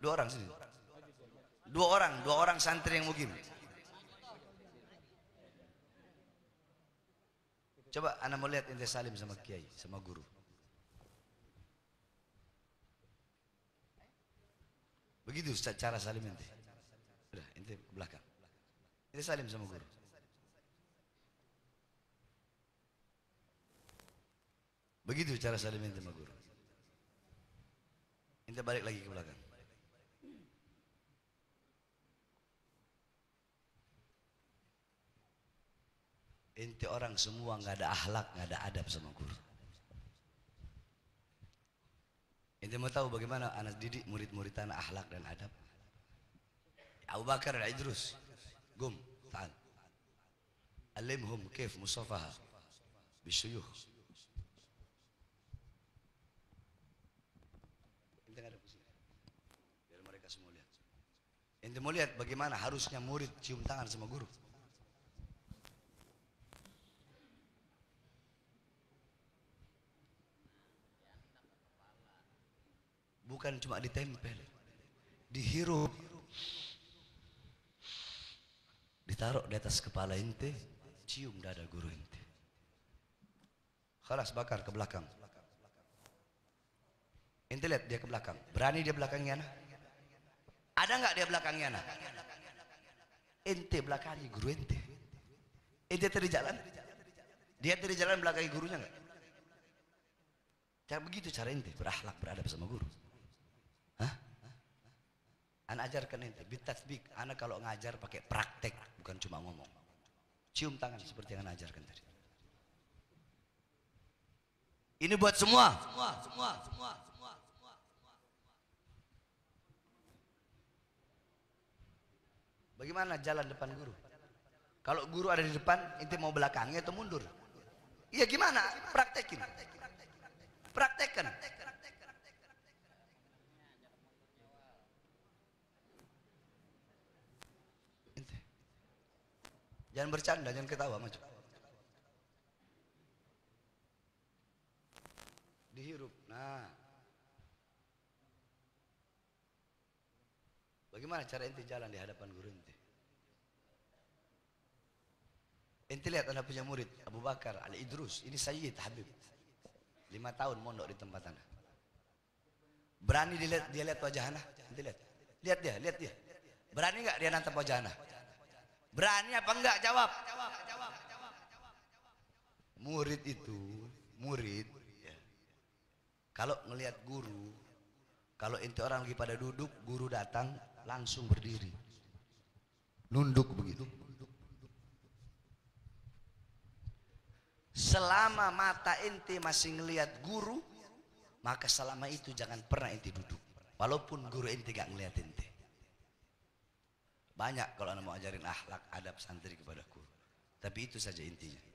Dua orang sini. Dua orang, dua orang santri yang mukim. Coba anak mau lihat ente salim sama kiai, sama guru. Begitu cara salim ente. Udah, ente ke belakang. Ente salim sama guru. Begitu cara salim ente sama guru. Ente balik lagi ke belakang. inti orang semua nggak ada ahlak nggak ada adab sama guru inti mau tahu bagaimana anak didik murid-murid tanah ahlak dan adab Abu Bakar dan Idrus gum ta'al alimhum kif semua lihat. Ente mau lihat bagaimana harusnya murid cium tangan sama guru. bukan cuma ditempel dihirup ditaruh di atas kepala ente cium dada guru ente Kelas bakar ke belakang ente lihat dia ke belakang berani dia belakangnya nah? ada nggak dia belakangnya nah? ente belakangnya guru ente ente tadi jalan dia tadi jalan belakangi gurunya nggak cara begitu cara ente berakhlak beradab sama guru Anak ajarkan ente bitasbik. Anak kalau ngajar pakai praktek, bukan cuma ngomong. Cium tangan seperti yang anak ajarkan tadi. Ini buat semua. Semua, semua, semua, semua. semua Bagaimana jalan depan guru? Kalau guru ada di depan, inti mau belakangnya atau mundur? Iya gimana? Praktekin. Praktekan. Jangan bercanda, jangan ketawa, maju. Dihirup. Nah. Bagaimana cara ente jalan di hadapan guru ente? Ente lihat anda punya murid Abu Bakar Ali Idrus ini Sayyid Habib. Lima tahun mondok di tempat anda. Berani dilihat dia lihat wajah anda? lihat. Lihat dia, lihat dia. Berani nggak dia nantap wajah anda? Berani apa enggak jawab? Murid itu, murid ya. Kalau ngelihat guru, kalau inti orang lagi pada duduk, guru datang langsung berdiri. Nunduk begitu. Selama mata inti masih ngelihat guru, maka selama itu jangan pernah inti duduk. Walaupun guru inti gak ngeliatin. Banyak kalau anak mau ajarin akhlak adab santri kepada Tapi itu saja intinya.